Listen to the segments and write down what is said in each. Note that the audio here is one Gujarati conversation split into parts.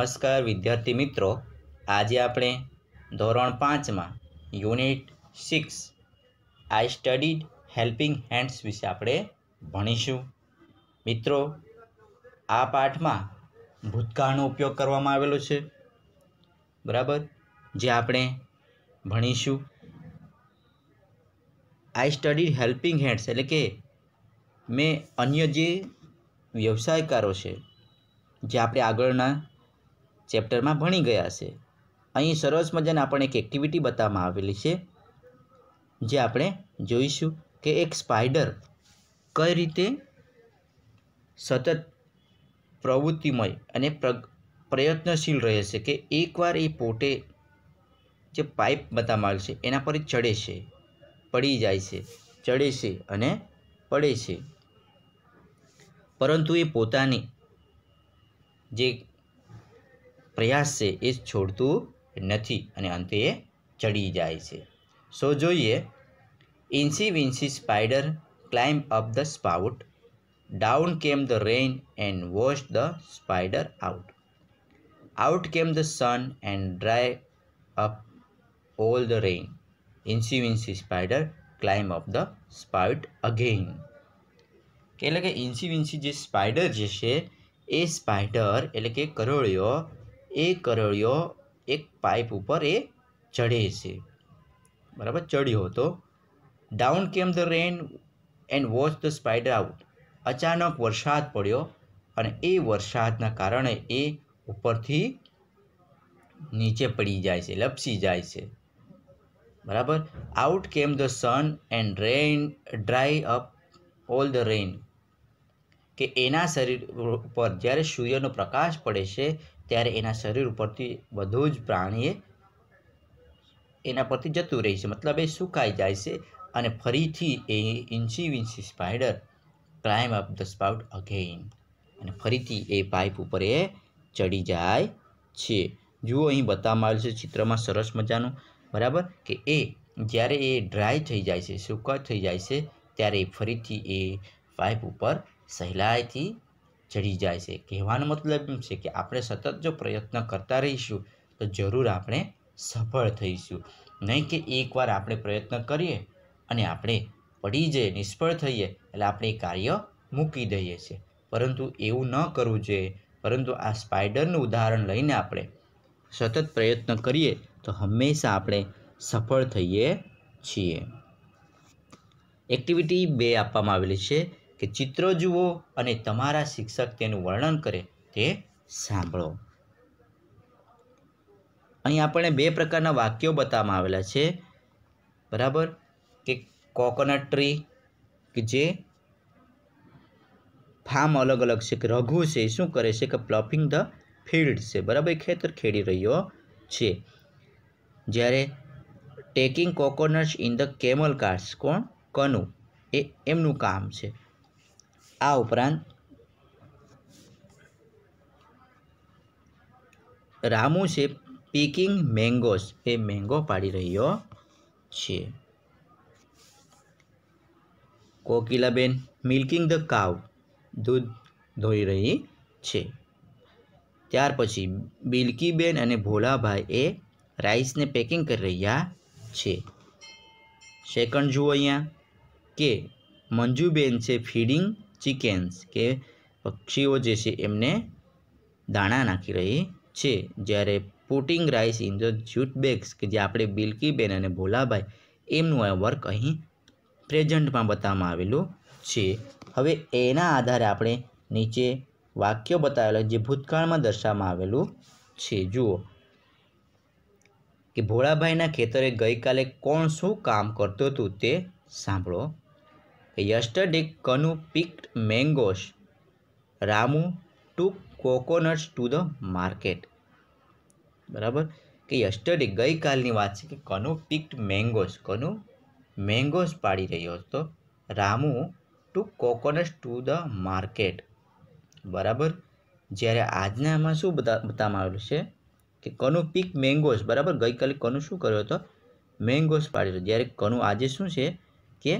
નમસ્કાર વિદ્યાર્થી મિત્રો આજે આપણે ધોરણ પાંચમાં unit six I studied helping hands વિશે આપણે ભણીશું મિત્રો આ પાઠમાં ભૂતકાળનો ઉપયોગ કરવામાં આવેલો છે બરાબર જે આપણે ભણીશું આઈ સ્ટડીડ હેલ્પિંગ હેન્ડ્સ એટલે કે મેં અન્ય જે વ્યવસાયકારો છે જે આપણે આગળના ચેપ્ટરમાં ભણી ગયા છે અહીં સરસ મજાની આપણે એક એક્ટિવિટી બતાવવામાં આવેલી છે જે આપણે જોઈશું કે એક સ્પાઇડર કઈ રીતે સતત પ્રવૃત્તિમય અને પ્રયત્નશીલ રહે છે કે એકવાર એ પોતે જે પાઇપ બતાવવામાં આવે છે એના પર ચડે છે પડી જાય છે ચડે છે અને પડે છે પરંતુ એ પોતાની જે પ્રયાસ છે એ છોડતું નથી અને અંતે એ ચડી જાય છે સો જોઈએ Incy Wincy spider climb up the spout down came the rain and wash the spider out out came the sun and dry up all the rain Incy Wincy spider climb up the spout again. એટલે કે ઇન્સી વિન્સી જે સ્પાઈડર જે છે એ સ્પાઈડર એટલે કે કરોળિયો એ કરડિયો એક પાઇપ ઉપર એ ચઢે છે બરાબર ચડ્યો હતો down came the rain and wash the spider out અચાનક વરસાદ પડ્યો અને એ વરસાદના કારણે એ ઉપરથી નીચે પડી જાય છે લપસી જાય છે બરાબર out came the sun and rain dry up all the rain કે એના શરીર ઉપર જ્યારે સૂર્યનો પ્રકાશ પડે છે ત્યારે એના શરીર ઉપરથી બધું જ પ્રાણીએ એના પરથી જતું રહેશે મતલબ એ સુકાઈ જાય છે અને ફરીથી એ Incy Wincy spider climb up the spout again અને ફરીથી એ પાઇપ ઉપર એ ચડી જાય છે જુઓ અહીં બતાવવામાં આવ્યું છે ચિત્રમાં સરસ મજાનું બરાબર કે એ જ્યારે એ ડ્રાય થઈ જાય છે સૂકા થઈ જાય છે ત્યારે ફરીથી એ પાઇપ ઉપર સહેલાઈથી ચડી જાય છે કહેવાનો મતલબ એમ છે કે આપણે સતત જો પ્રયત્ન કરતા રહીશું તો જરૂર આપણે સફળ થઈશું નહીં કે એકવાર આપણે પ્રયત્ન કરીએ અને આપણે પડી જઈએ નિષ્ફળ થઈએ એટલે આપણે કાર્ય મૂકી દઈએ છીએ પરંતુ એવું ન કરવું જોઈએ પરંતુ આ સ્પાઇડરનું ઉદાહરણ લઈને આપણે સતત પ્રયત્ન કરીએ તો હંમેશા આપણે સફળ થઈએ છીએ એક્ટિવિટી બે આપવામાં આવેલી છે કે ચિત્રો જુઓ અને તમારા શિક્ષક તેનું વર્ણન કરે તે સાંભળો અહીં આપણે બે પ્રકારના વાક્યો બતાવવામાં આવેલા છે બરાબર કે કોકોનટ ટ્રી કે જે ફાર્મ અલગ અલગ છે કે રઘુ છે એ શું કરે છે કે પ્લફિંગ ધ ફિલ્ડ છે બરાબર ખેતર ખેડી રહ્યો છે જ્યારે taking coconuts in the camel carts કોણ કનુ એ એમનું કામ છે આ ઉપરાંત રામુ છે પીકિંગ મેંગોસ એ મેંગો પાડી રહ્યો છે કોકિલાબેન મિલ્કિંગ ધ કાવ દૂધ ધોઈ રહી છે ત્યાર પછી બિલકીબેન અને ભોલાભાઈ એ રાઈસને પેકિંગ કરી રહ્યા છે સેકન્ડ જુઓ અહીંયા કે મંજુબેન છે ફીડિંગ ચિકેન્સ કે પક્ષીઓ જે છે એમને દાણા નાખી રહી છે જ્યારે putting rice in the jute bags કે જે આપણે બિલકીબેન અને ભોલાભાઈ એમનું આ વર્ક અહીં પ્રેઝન્ટમાં બતાવવામાં આવેલું છે હવે એના આધારે આપણે નીચે વાક્ય બતાવેલા જે ભૂતકાળમાં દર્શાવવામાં આવેલું છે જુઓ કે ભોળાભાઈના ખેતરે ગઈકાલે કોણ શું કામ કરતું હતું તે સાંભળો Yesterday, Kanu picked mangoes Ramu took coconuts to the market બરાબર કે યસ્ટરડે ગઈકાલની વાત છે કે Kanu picked mangoes Kanu mangoes પાડી રહ્યો હતો Ramu took coconuts to the market બરાબર જ્યારે આજના આજનામાં શું બતા બતાવવામાં આવેલું છે કે કનુ પિક મેંગોસ બરાબર ગઈકાલે કનુ શું કર્યો હતો મેંગોસ પાડ્યો જ્યારે કનુ આજે શું છે કે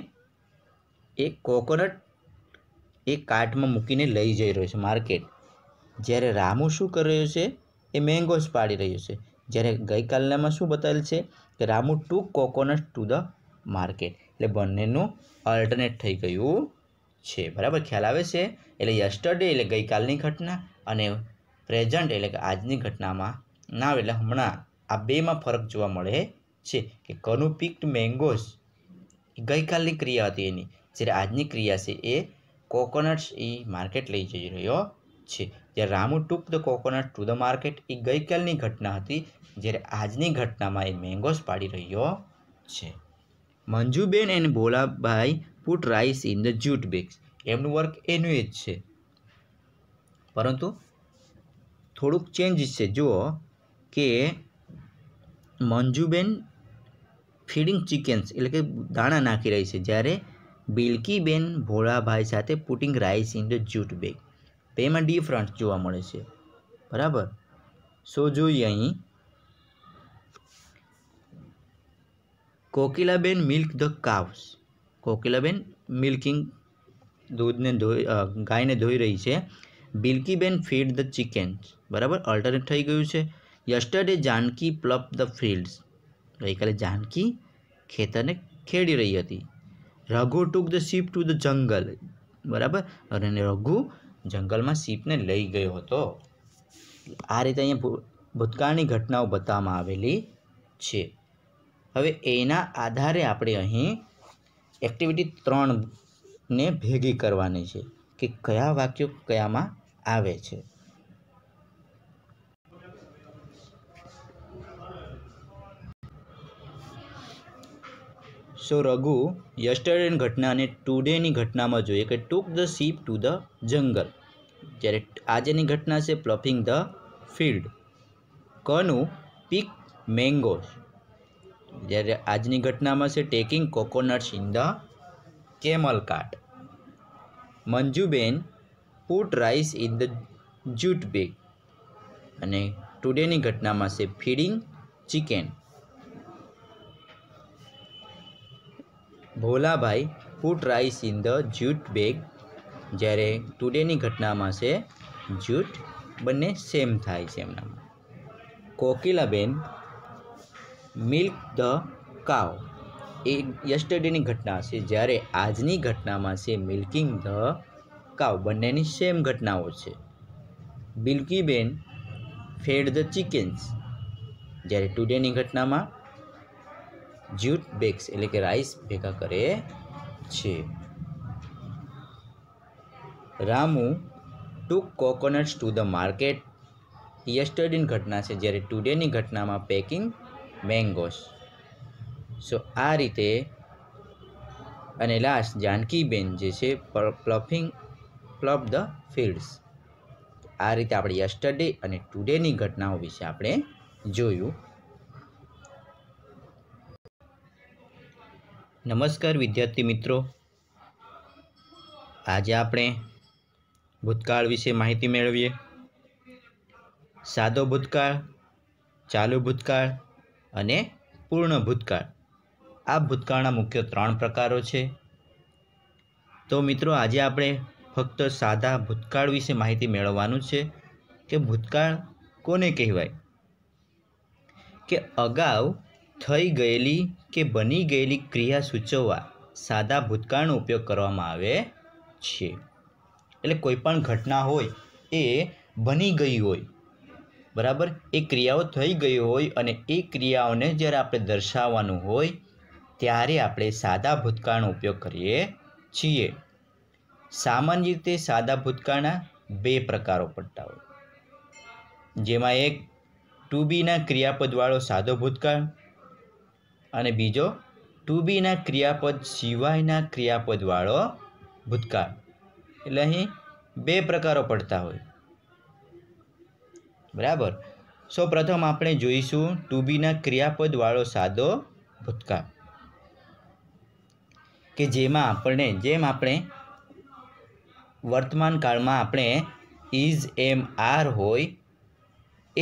એ કોકોનટ એ કાર્ટમાં મૂકીને લઈ જઈ રહ્યો છે માર્કેટ જ્યારે રામુ શું કરી રહ્યો છે એ મેંગોઝ પાડી રહ્યો છે જ્યારે ગઈકાલનામાં શું બતાવેલ છે કે Ramu took coconut to the market એટલે બંનેનું અલ્ટરનેટ થઈ ગયું છે બરાબર ખ્યાલ આવે છે એટલે યસ્ટરડે એટલે ગઈકાલની ઘટના અને પ્રેઝન્ટ એટલે કે આજની ઘટનામાં ના એટલે હમણાં આ બેમાં ફરક જોવા મળે છે કે કનુ પિક્ડ મેંગોઝ ગઈકાલની ક્રિયા હતી એની જ્યારે આજની ક્રિયા છે એ કોકોનટ્સ એ માર્કેટ લઈ જઈ રહ્યો છે જ્યારે Ramu took the coconut to the market એ ગઈકાલની ઘટના હતી જ્યારે આજની ઘટનામાં એ મેંગોસ પાડી રહ્યો છે Manjuben and Bholabhai put rice in the jute bags એમનું વર્ક એનું એ જ છે પરંતુ થોડુંક ચેન્જ છે જુઓ કે મંજુબેન ફીડિંગ ચિકન્સ એટલે કે દાણા નાખી રહી છે જ્યારે બિલકીબેન ભોળાભાઈ સાથે putting rice in the jute bag તો એમાં ડિફરન્સ જોવા મળે છે બરાબર સો જોઈએ અહીં Kokilaben milk the cows Kokilaben milking દૂધને ધોઈ ગાયને ધોઈ રહી છે બિલકીબેન ફીડ ધ ચિકન બરાબર અલ્ટરનેટ થઈ ગયું છે yesterday Janaki plough the fields ગઈકાલે જાનકી ખેતરને ખેડી રહી હતી Raghu took the sheep to the jungle બરાબર અને રઘુ જંગલમાં શીપને લઈ ગયો હતો આ રીતે અહીંયા ભૂતકાળની ઘટનાઓ બતાવવામાં આવેલી છે હવે એના આધારે આપણે અહીં એક્ટિવિટી ત્રણને ભેગી કરવાની છે કે કયા વાક્યો કયામાં આવે છે સો રઘુ યસ્ટરડેન ઘટના અને ટુડેની ઘટનામાં જોઈએ કે took the sheep to the jungle જ્યારે આજેની ઘટના છે ploughing the field Kanu pick mangoes જ્યારે આજની ઘટનામાં છે taking coconuts in the camel cart Manjuben put rice in the jute bag અને ટુડેની ઘટનામાં છે feeding chicken Bholabhai put rice in the jute bag જ્યારે ટુડેની ઘટનામાં છે જ્યુટ બંને સેમ થાય છે એમનામાં કોકિલાબેન મિલ્ક ધ કાવ એ યસ્ટરડેની ઘટના છે જ્યારે આજની ઘટનામાં છે મિલ્કિંગ ધ કાવ બંનેની સેમ ઘટનાઓ છે બિલકીબેન ફેડ ધ ચિકન્સ જ્યારે ટુડેની ઘટનામાં જ્યુટ બેગ્સ એટલે કે રાઈસ ભેગા કરે છે Ramu took coconuts to the market યસ્ટરડીન ઘટના છે જ્યારે ટુડેની ઘટનામાં પેકિંગ મેંગોસ સો આ રીતે અને લાસ્ટ જાનકીબેન જે છે પ્લફિંગ પ્લફ ધ ફિલ્ડ્સ આ રીતે આપણે યસ્ટરડે અને ટુડેની ઘટનાઓ વિશે આપણે જોયું નમસ્કાર વિદ્યાર્થી મિત્રો આજે આપણે ભૂતકાળ વિશે માહિતી મેળવીએ સાદો ભૂતકાળ ચાલુ ભૂતકાળ અને પૂર્ણ ભૂતકાળ આ ભૂતકાળના મુખ્ય ત્રણ પ્રકારો છે તો મિત્રો આજે આપણે ફક્ત સાદા ભૂતકાળ વિશે માહિતી મેળવવાનું છે કે ભૂતકાળ કોને કહેવાય કે અગાઉ થઈ ગયેલી કે બની ગયેલી ક્રિયા સૂચવવા સાદા ભૂતકાળનો ઉપયોગ કરવામાં આવે છે એટલે કોઈપણ ઘટના હોય એ બની ગઈ હોય બરાબર એ ક્રિયાઓ થઈ ગઈ હોય અને એ ક્રિયાઓને જ્યારે આપણે દર્શાવવાનું હોય ત્યારે આપણે સાદા ભૂતકાળનો ઉપયોગ કરીએ છીએ સામાન્ય રીતે સાદા ભૂતકાળના બે પ્રકારો પડતા હોય જેમાં એક ટુ બીના ક્રિયાપદવાળો સાદો ભૂતકાળ અને બીજો ટુ બીના ક્રિયાપદ સિવાયના ક્રિયાપદવાળો ભૂતકાળ એટલે અહીં બે પ્રકારો પડતા હોય બરાબર સૌ પ્રથમ આપણે જોઈશું ટુ બીના ક્રિયાપદવાળો સાદો ભૂતકાળ કે જેમાં આપણને જેમ આપણે વર્તમાન કાળમાં આપણે ઇઝ એમ આર હોય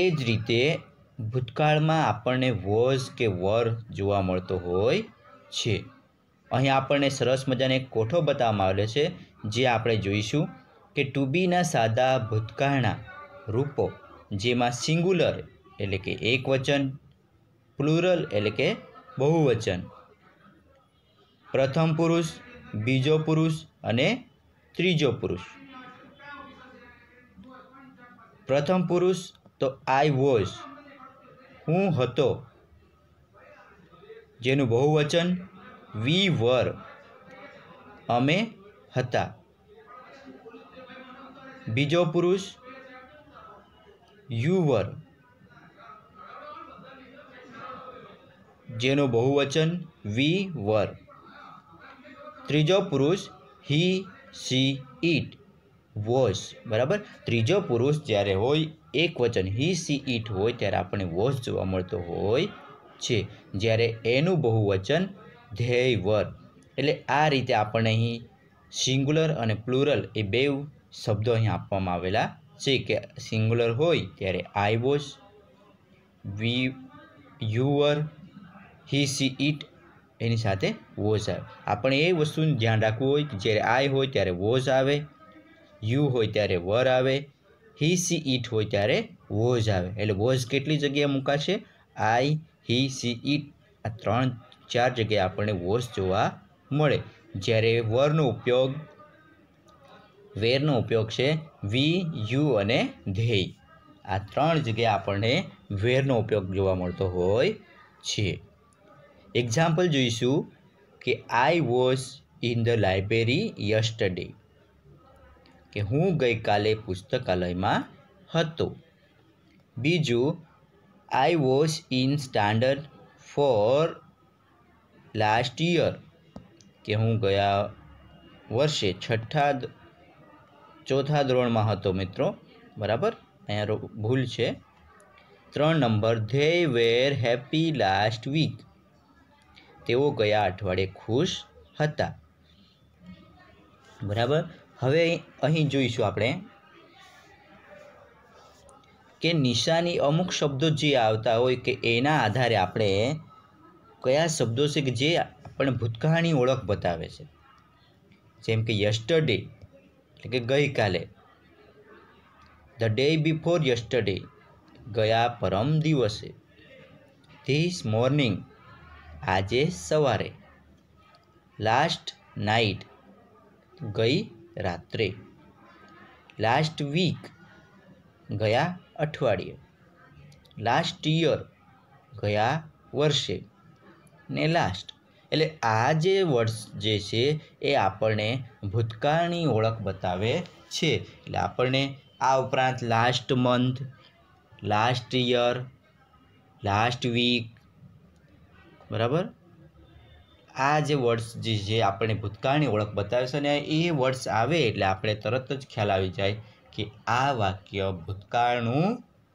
એ જ રીતે ભૂતકાળમાં આપણને વોઝ કે વર જોવા મળતો હોય છે અહીં આપણને સરસ મજાને એક કોઠો બતાવવામાં આવેલો છે જે આપણે જોઈશું કે ટુ બીના સાદા ભૂતકાળના રૂપો જેમાં સિંગ્યુલર એટલે કે એક વચન પ્લુરલ એટલે કે બહુવચન પ્રથમ પુરુષ બીજો પુરુષ અને ત્રીજો પુરુષ પ્રથમ પુરુષ તો આઈ વોઝ हूँ हतो जेनु बहुवचन वी वर अमे हता बीजो पुरुष यू वर जेनु बहुवचन वी वर तीजो पुरुष ही सी इट वोश बराबर तीजो पुरुष जयरे हो એક વચન હી સી ઇટ હોય ત્યારે આપણને વોઝ જોવા મળતો હોય છે જ્યારે એનું બહુવચન ધ્યેય વર એટલે આ રીતે આપણને અહીં સિંગ્યુલર અને પ્લુરલ એ બે શબ્દો અહીં આપવામાં આવેલા છે કે સિંગ્યુલર હોય ત્યારે I was we your he she it એની સાથે વોઝ આવે આપણે એ વસ્તુનું ધ્યાન રાખવું હોય કે જ્યારે આઈ હોય ત્યારે વોઝ આવે યુ હોય ત્યારે વર આવે હી સી ઇટ હોય ત્યારે વોઝ આવે એટલે વોઝ કેટલી જગ્યાએ મુકાશે આઈ હી સી ઇટ આ ત્રણ ચાર જગ્યાએ આપણને વોઝ જોવા મળે જ્યારે વરનો ઉપયોગ વેરનો ઉપયોગ છે વી યુ અને ધેય આ ત્રણ જગ્યાએ આપણને વેરનો ઉપયોગ જોવા મળતો હોય છે એક્ઝામ્પલ જોઈશું કે I was in the library yesterday કે હું ગઈકાલે પુસ્તકાલયમાં હતો બીજું I was in standard four last year કે હું ગયા વર્ષે છઠ્ઠા ચોથા ધોરણમાં હતો મિત્રો બરાબર અહીંયા ભૂલ છે ત્રણ number they were happy last week તેઓ ગયા અઠવાડિયે ખુશ હતા બરાબર હવે અહીં જોઈશું આપણે કે નિશાની અમુક શબ્દો જે આવતા હોય કે એના આધારે આપણે કયા શબ્દો છે કે જે આપણે ભૂતકાળની ઓળખ બતાવે છે જેમ કે યસ્ટરડે એટલે કે ગઈકાલે ધ ડે બિફોર યસ્ટરડે ગયા પરમ દિવસે ધીસ મોર્નિંગ આજે સવારે લાસ્ટ નાઇટ ગઈ રાત્રે લાસ્ટ વીક ગયા અઠવાડિયે લાસ્ટ યર ગયા વર્ષે ને લાસ્ટ એટલે આ જે વર્ષ જે છે એ આપણને ભૂતકાળની ઓળખ બતાવે છે એટલે આપણને આ ઉપરાંત last month last year last week બરાબર આ જે વર્ડ્સ જે જે આપણે ભૂતકાળની ઓળખ બતાવે છે અને એ વર્ડ્સ આવે એટલે આપણે તરત જ ખ્યાલ આવી જાય કે આ વાક્ય ભૂતકાળનું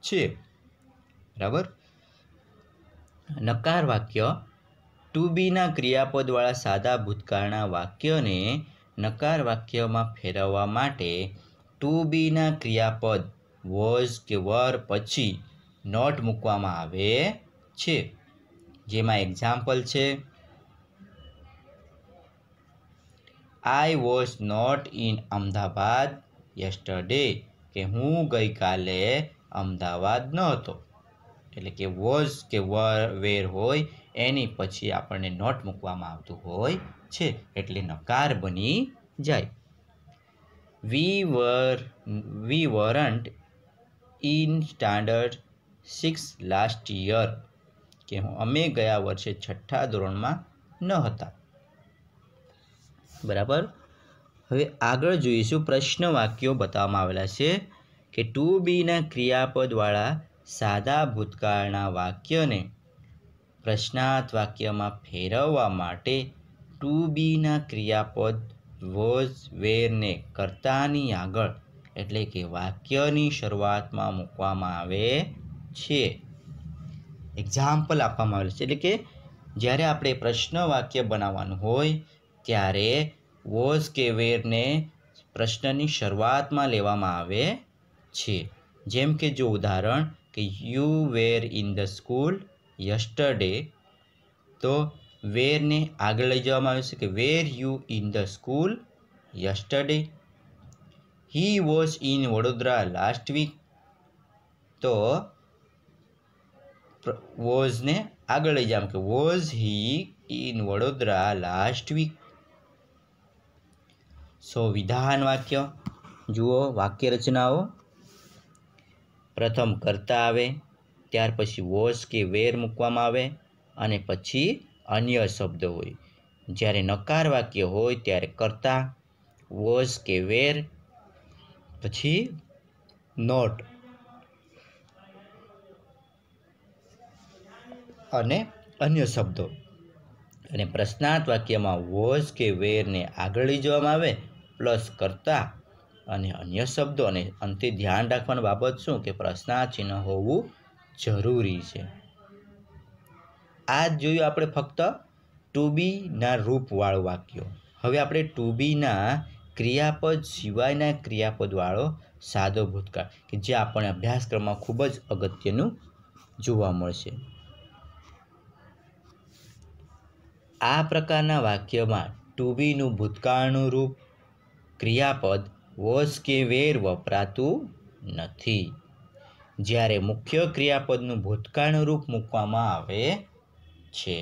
છે બરાબર નકાર વાક્ય ટુ બીના ક્રિયાપદવાળા સાદા ભૂતકાળના વાક્યને નકાર વાક્યમાં ફેરવવા માટે ટુ બીના ક્રિયાપદ વોઝ કે વર પછી નોટ મૂકવામાં આવે છે જેમાં એક્ઝામ્પલ છે I was not in Ahmedabad yesterday કે હું ગઈકાલે અમદાવાદ ન હતો એટલે કે વોઝ કે વેર હોય એની પછી આપણને નોટ મૂકવામાં આવતું હોય છે એટલે નકાર બની જાય we were we weren't in standard six last year કે હું અમે ગયા વર્ષે છઠ્ઠા ધોરણમાં ન હતા બરાબર હવે આગળ જોઈશું પ્રશ્ન વાક્યો બતાવવામાં આવેલા છે કે ટુ બીના ક્રિયાપદવાળા સાદા ભૂતકાળના વાક્યને પ્રશ્નાર્થ વાક્યમાં ફેરવવા માટે ટુ બીના ક્રિયાપદ વોઝ વેરને કર્તાની આગળ એટલે કે વાક્યની શરૂઆતમાં મૂકવામાં આવે છે એક્ઝામ્પલ આપવામાં આવેલું છે એટલે કે જ્યારે આપણે પ્રશ્ન વાક્ય બનાવવાનું હોય ત્યારે વોઝ કે વેરને પ્રશ્નની શરૂઆતમાં લેવામાં આવે છે જેમ કે જો ઉદાહરણ કે you were in the school yesterday તો વેરને આગળ લઈ જવામાં આવે છે કે were you in the school yesterday he was in Vadodara last week તો વોઝને આગળ લઈ જવા કે was he in Vadodara last week so વિધાન વાક્ય જુઓ વાક્ય રચનાઓ પ્રથમ કરતા આવે ત્યાર પછી વોશ કે વેર મૂકવામાં આવે અને પછી અન્ય શબ્દ હોય જ્યારે નકાર વાક્ય હોય ત્યારે કરતા વોઝ કે વેર પછી નોટ અને અન્ય શબ્દો અને પ્રશ્નાર્થ વાક્યમાં વોઝ કે વેરને આગળ લઈ જવામાં આવે પ્લસ કરતા અને અન્ય શબ્દો અને અંતે ધ્યાન રાખવાની બાબત શું કે પ્રશ્નાચિહ્ન હોવું જરૂરી છે આ જોયું આપણે ફક્ત ટુ બીના રૂપવાળું વાક્યો હવે આપણે ટુ બીના ક્રિયાપદ સિવાયના ક્રિયાપદવાળો સાદો ભૂતકાળ કે જે આપણને અભ્યાસક્રમમાં ખૂબ જ અગત્યનું જોવા મળશે આ પ્રકારના વાક્યમાં ટુ બીનું ભૂતકાળનું રૂપ ક્રિયાપદ વોઝ કે વેર વપરાતું નથી જ્યારે મુખ્ય ક્રિયાપદનું ભૂતકાળ રૂપ મૂકવામાં આવે છે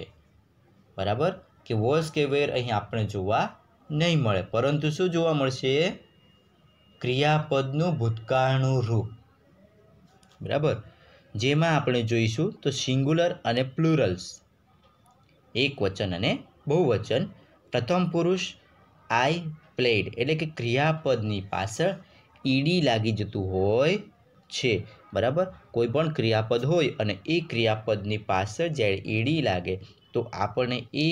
બરાબર કે વોઝ કે વેર અહીં આપણે જોવા નહીં મળે પરંતુ શું જોવા મળશે ક્રિયાપદનું ભૂતકાળનું રૂપ બરાબર જેમાં આપણે જોઈશું તો સિંગ્યુલર અને પ્લુરલ્સ એક વચન અને બહુવચન પ્રથમ પુરુષ આઈ પ્લેડ એટલે કે ક્રિયાપદની પાછળ ઈડી લાગી જતું હોય છે બરાબર કોઈ પણ ક્રિયાપદ હોય અને એ ક્રિયાપદની પાછળ જ્યારે ઈડી લાગે તો આપણને એ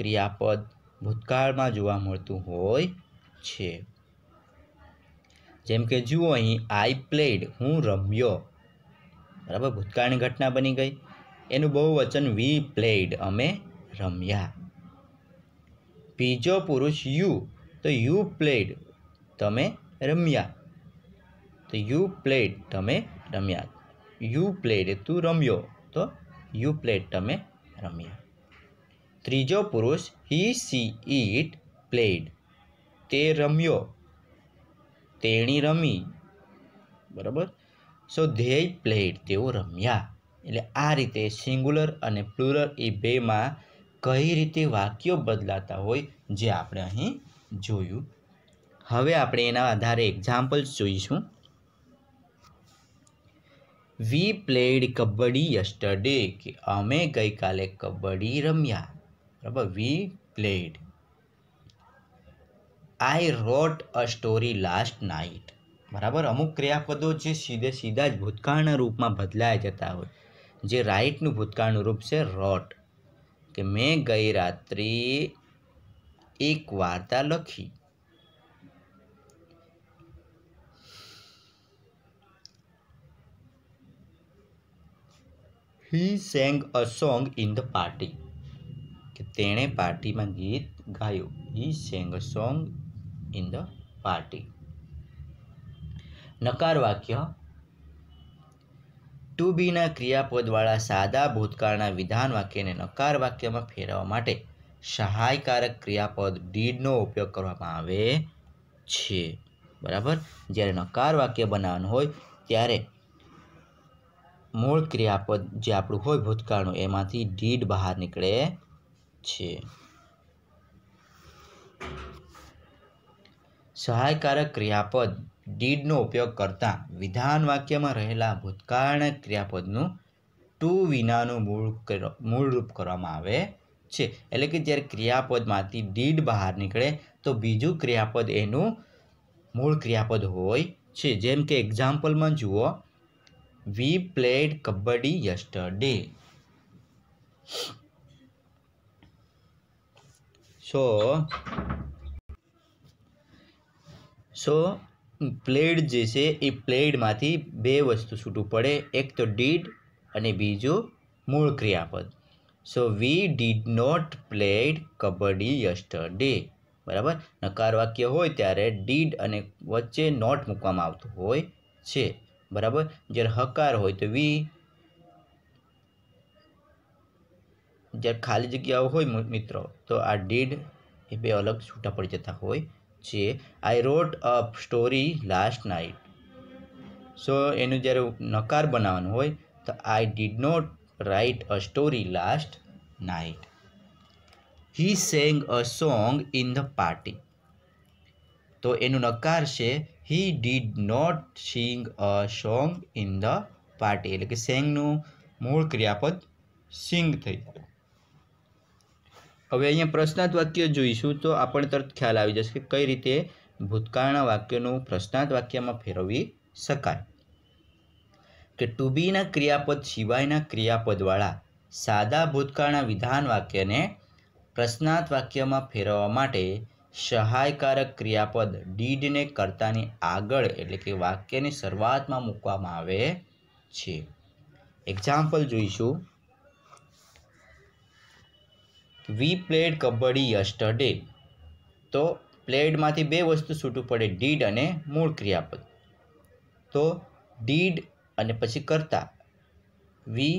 ક્રિયાપદ ભૂતકાળમાં જોવા મળતું હોય છે જેમ કે જુઓ અહીં આઈ પ્લેડ હું રમ્યો બરાબર ભૂતકાળની ઘટના બની ગઈ એનું બહુ વચન વી પ્લેડ અમે રમ્યા બીજો પુરુષ યુ તો યુ પ્લેડ તમે રમ્યા તો યુ પ્લેડ તમે રમ્યા યુ પ્લેડ તું રમ્યો તો યુ પ્લેડ તમે રમ્યા ત્રીજો પુરુષ હી સી ઈટ પ્લેડ તે રમ્યો તેણી રમી બરાબર સો ધ્યેય પ્લેડ તેઓ રમ્યા એટલે આ રીતે સિંગ્યુલર અને પ્લુરલ એ બેમાં કઈ રીતે વાક્યો બદલાતા હોય જે આપણે અહીં જોયું હવે આપણે એના આધારે એક્ઝામ્પલ્સ જોઈશું વી પ્લેડ કબડ્ડી યસ્ટરડે કે અમે ગઈકાલે કબડ્ડી રમ્યા બરાબર we played I wrote a story last night બરાબર અમુક ક્રિયાપદો જે સીધે સીધા જ ભૂતકાળના રૂપમાં બદલાયા જતા હોય જે રાઇટનું ભૂતકાળનું રૂપ છે રોટ કે મેં ગઈ રાત્રિ એક વાર્તા લખી he sang a song in the party કે તેણે પાર્ટીમાં ગીત ગાયું he sang a song in the party નકાર વાક્ય ટુ બીના ક્રિયાપદવાળા સાદા ભૂતકાળના વિધાન વાક્યને નકાર વાક્યમાં ફેરવવા માટે સહાયકારક ક્રિયાપદ ડીડનો ઉપયોગ કરવામાં આવે છે બરાબર જ્યારે નકાર વાક્ય બનાવવાનું હોય ત્યારે મૂળ ક્રિયાપદ જે આપણું હોય ભૂતકાળનું એમાંથી ડીડ બહાર નીકળે છે સહાયકારક ક્રિયાપદ ડીડનો ઉપયોગ કરતાં વિધાન વાક્યમાં રહેલા ભૂતકાળના ક્રિયાપદનું ટુ વિનાનું મૂળ મૂળરૂપ કરવામાં આવે છે એટલે કે જ્યારે ક્રિયાપદમાંથી ડીડ બહાર નીકળે તો બીજું ક્રિયાપદ એનું મૂળ ક્રિયાપદ હોય છે જેમ કે એક્ઝામ્પલમાં જુઓ we played kabaddi yesterday so so played જે છે એ પ્લેડમાંથી બે વસ્તુ છૂટું પડે એક તો ડીડ અને બીજું મૂળ ક્રિયાપદ so we did not played kabaddi yesterday બરાબર નકાર વાક્ય હોય ત્યારે ડીડ અને વચ્ચે નોટ મૂકવામાં આવતું હોય છે બરાબર જ્યારે હકાર હોય તો વી જ્યારે ખાલી જગ્યાઓ હોય મિત્રો તો આ ડીડ એ બે અલગ છૂટા પડી જતા હોય છે I wrote up story last night so એનું જ્યારે નકાર બનાવવાનું હોય તો I did not write a story last night. He sang a song in the party. તો એનું નકાર છે he did not sing a song in the party એટલે કે સેંગનું મૂળ ક્રિયાપદ સિંગ થઈ ગયું હવે અહીંયા પ્રશ્નાર્થ વાક્ય જોઈશું તો આપણને તરત ખ્યાલ આવી જશે કે કઈ રીતે ભૂતકાળના વાક્યનું પ્રશ્નાર્થ વાક્યમાં ફેરવી શકાય કે ટુ બીના ક્રિયાપદ સિવાયના ક્રિયાપદવાળા સાદા ભૂતકાળના વિધાન વાક્યને પ્રશ્નાર્થ વાક્યમાં ફેરવવા માટે સહાયકારક ક્રિયાપદ ડીડને કરતાની આગળ એટલે કે વાક્યની શરૂઆતમાં મૂકવામાં આવે છે એક્ઝામ્પલ જોઈશું વી પ્લેડ કબડ્ડી યસ્ટરડે તો પ્લેડમાંથી બે વસ્તુ છૂટું પડે ડીડ અને મૂળ ક્રિયાપદ તો ડીડ અને પછી કરતા વી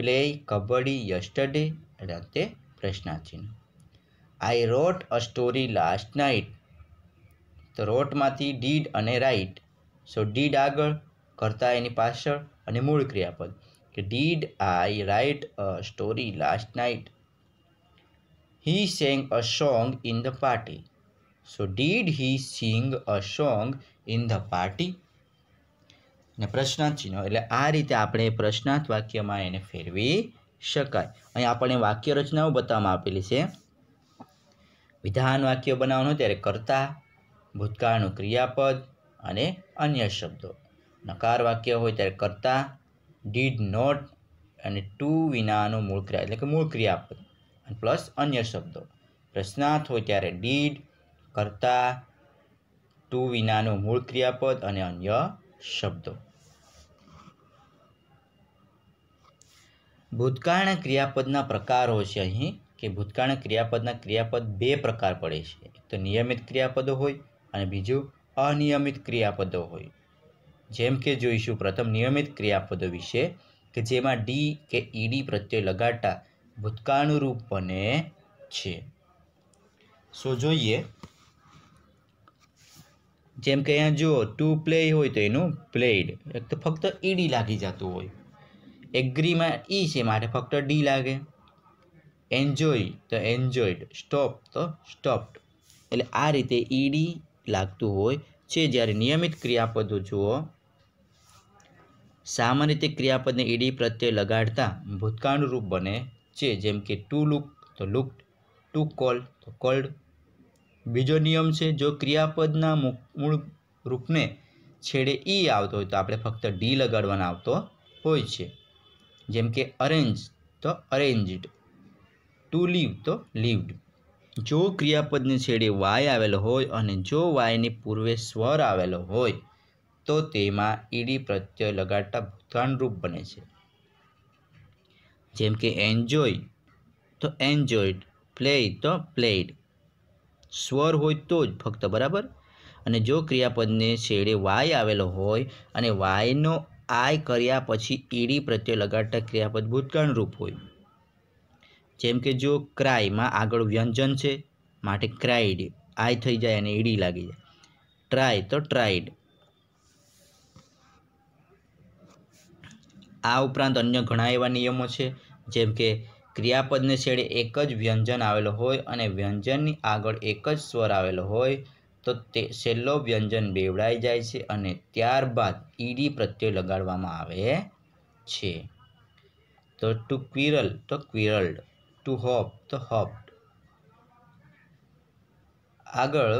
પ્લે કબડ્ડી યસ્ટરડે રાતે પ્રશ્નાચિહ્ન I wrote a story last night તો રોટમાંથી ડીડ અને રાઇટ સો ડીડ આગળ કરતા એની પાછળ અને મૂળ ક્રિયાપદ કે did I write a story last night he sang a song in the party so did he sing a song in the party ને પ્રશ્નાર્થ ચિહ્નો એટલે આ રીતે આપણે પ્રશ્નાર્થ વાક્યમાં એને ફેરવી શકાય અહીં આપણને વાક્ય રચનાઓ બતાવવામાં આપેલી છે વિધાન વાક્ય બનાવવાનું ત્યારે કર્તા ભૂતકાળનું ક્રિયાપદ અને અન્ય શબ્દો નકાર વાક્ય હોય ત્યારે કરતા ડીડ નોટ અને ટુ વિનાનું મૂળ ક્રિયા એટલે કે મૂળ ક્રિયાપદ અને પ્લસ અન્ય શબ્દો પ્રશ્નાર્થ હોય ત્યારે ડીડ કર્તા ટુ વિનાનું મૂળ ક્રિયાપદ અને અન્ય શબ્દો ભૂતકાળના ક્રિયાપદના પ્રકારો છે અહીં કે ભૂતકાળના ક્રિયાપદના ક્રિયાપદ બે પ્રકાર પડે છે એક તો નિયમિત ક્રિયાપદો હોય અને બીજું અનિયમિત ક્રિયાપદો હોય જેમ કે જોઈશું પ્રથમ નિયમિત ક્રિયાપદો વિશે કે જેમાં ડી કે ઈડી e પ્રત્યે લગાડતા ભૂતકાળનું રૂપ બને છે શું જોઈએ જેમ કે અહીંયા જુઓ ટુ પ્લે હોય તો એનું પ્લેડ એક તો ફક્ત ઈડી e લાગી જતું હોય એગ્રીમાં ઈ છે માટે ફક્ત ડી લાગે એન્જોય તો એન્જોયડ સ્ટોપ તો સ્ટોપ્ડ એટલે આ રીતે ઈડી e લાગતું હોય છે જ્યારે નિયમિત ક્રિયાપદો જુઓ સામાન્ય રીતે ક્રિયાપદને ઈડી e પ્રત્યે લગાડતા ભૂતકાળનું રૂપ બને છે જેમ કે ટુ લુક તો લુકડ ટુ કોલ તો કોલ્ડ બીજો નિયમ છે જો ક્રિયાપદના મૂળ રૂપને છેડે ઈ e આવતો હોય તો આપણે ફક્ત ડી લગાડવાનો આવતો હોય છે જેમ કે અરેન્જ તો અરેન્જડ ટુ લીવ તો લીવડ જો ક્રિયાપદની છેડે વાય આવેલો હોય અને જો વાયની પૂર્વે સ્વર આવેલો હોય તો તેમાં ઈડી પ્રત્યય લગાડતા ભૂતાનરૂપ બને છે જેમ કે એન્જોય તો એન્જોયડ પ્લે તો પ્લેઇડ સ્વર હોય તો જ ફક્ત બરાબર અને જો ક્રિયાપદને છેડે વાય આવેલો હોય અને વાયનો આય કર્યા પછી ઈડી પ્રત્યે લગાડતા ક્રિયાપદ ભૂતકાળરૂપ હોય જેમ કે જો ક્રાયમાં આગળ વ્યંજન છે માટે ક્રાઇડ આય થઈ જાય અને ઈડી લાગી જાય ટ્રાય તો ટ્રાઇડ આ ઉપરાંત અન્ય ઘણા એવા નિયમો છે જેમ કે ક્રિયાપદને છેડે એક જ વ્યંજન આવેલો હોય અને વ્યંજનની આગળ એક જ સ્વર આવેલો હોય તો તે છેલ્લો વ્યંજન બેવડાઈ જાય છે અને ત્યારબાદ ઈડી પ્રત્યે લગાડવામાં આવે છે તો ટુ ક્વિરલ તો ક્વિરલ્ડ ટુ હોપ તો હોપ્ડ આગળ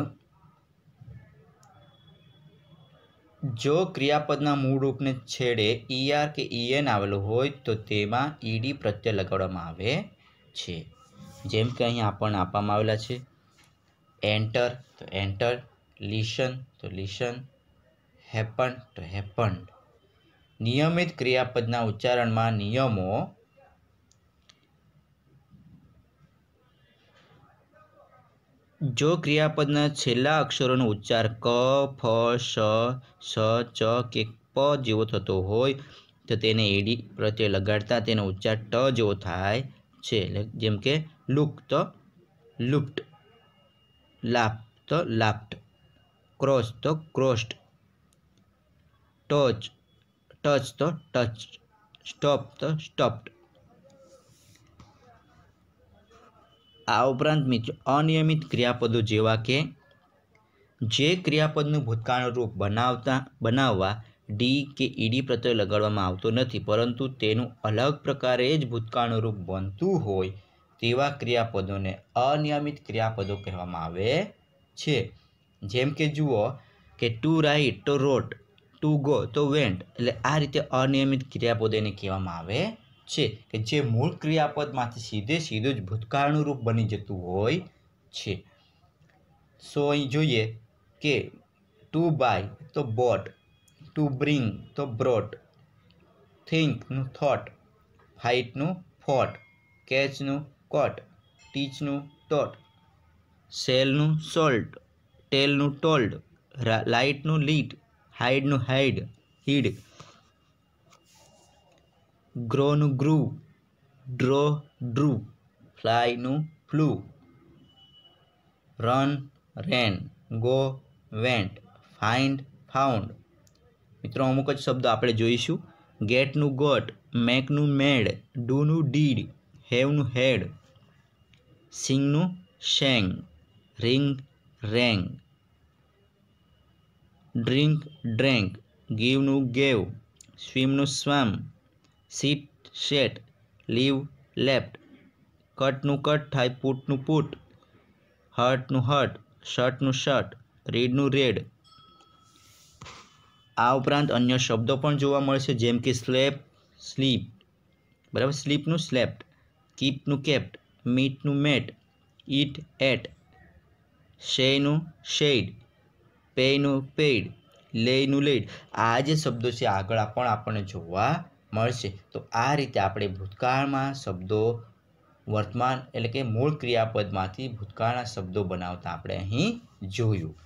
જો ક્રિયાપદના મૂળ રૂપને છેડે ઈઆર કે ઈએન આવેલું હોય તો તેમાં ઈડી પ્રત્યય લગાડવામાં આવે છે જેમ કે અહીં આપણને આપવામાં આવેલા છે એન્ટર તો એન્ટર લિશન તો લિશન હેપન તો હેપન નિયમિત ક્રિયાપદના ઉચ્ચારણમાં નિયમો જો ક્રિયાપદના છેલ્લા અક્ષરોનો ઉચ્ચાર ક ફ શ સ ચ કે પ જેવો થતો હોય તો તેને એડી પ્રત્યે લગાડતા તેનો ઉચ્ચાર ટ જેવો થાય છે જેમ કે લુપ્ત લુપ્ટ લાપ તો લાપ્ટ ક્રોસ તો ક્રોસ્ટ ટોચ ટચ તો ટચ સ્ટોપ તો સ્ટોપ્ડ આ ઉપરાંત મિત્રો અનિયમિત ક્રિયાપદો જેવા કે જે ક્રિયાપદનું ભૂતકાળનું રૂપ બનાવતા બનાવવા ડી કે ઈડી e પ્રત્યે લગાડવામાં આવતો નથી પરંતુ તેનું અલગ પ્રકારે જ ભૂતકાળનું રૂપ બનતું હોય તેવા ક્રિયાપદોને અનિયમિત ક્રિયાપદો કહેવામાં આવે છે જેમ કે જુઓ કે ટુ રાઇટ તો રોટ ટુ ગો તો વેન્ટ એટલે આ રીતે અનિયમિત ક્રિયાપદ એને કહેવામાં આવે છે કે જે મૂળ ક્રિયાપદમાંથી સીધે સીધું જ ભૂતકાળનું રૂપ બની જતું હોય છે સો અહીં જોઈએ કે ટુ બાય તો બોટ ટુ બ્રિંગ તો બ્રોટ થિંકનું થોટ ફાઇટનું ફોટ કેચનું કોટ ટીચનું ટોટ સેલનું સોલ્ટ ટેલનું ટોલ્ડ લાઇટનું લીટ હાઇડનું હાઇડ હીડ ગ્રોનું ગ્રુ ડ્રો ડ્રુ ફ્લાયનું flew run ran go went find found મિત્રો અમુક જ શબ્દો આપણે જોઈશું ગેટનું ગોટ મેકનું મેડ ડુનું ડીડ હેવનું હેડ સિંગનું sang ring rang drink drank ગીવનું ગેવ સ્વિમનું swam sit sat leave left કટનું cut થાય પૂટનું પૂટ હર્ટનું હર્ટ શર્ટનું શર્ટ રેડનું રેડ આ ઉપરાંત અન્ય શબ્દો પણ જોવા મળશે જેમ કે સ્લેપ સ્લીપ બરાબર સ્લીપનું સ્લેપ્ટ કીપનું કેપ્ટ મીટનું મેટ ઇટ એટ શેનું શેડ પેનું પેડ લેનું લેડ આ જે શબ્દો છે આગળ પણ આપણને જોવા મળશે તો આ રીતે આપણે ભૂતકાળમાં શબ્દો વર્તમાન એટલે કે મૂળ ક્રિયાપદમાંથી ભૂતકાળના શબ્દો બનાવતા આપણે અહીં જોયું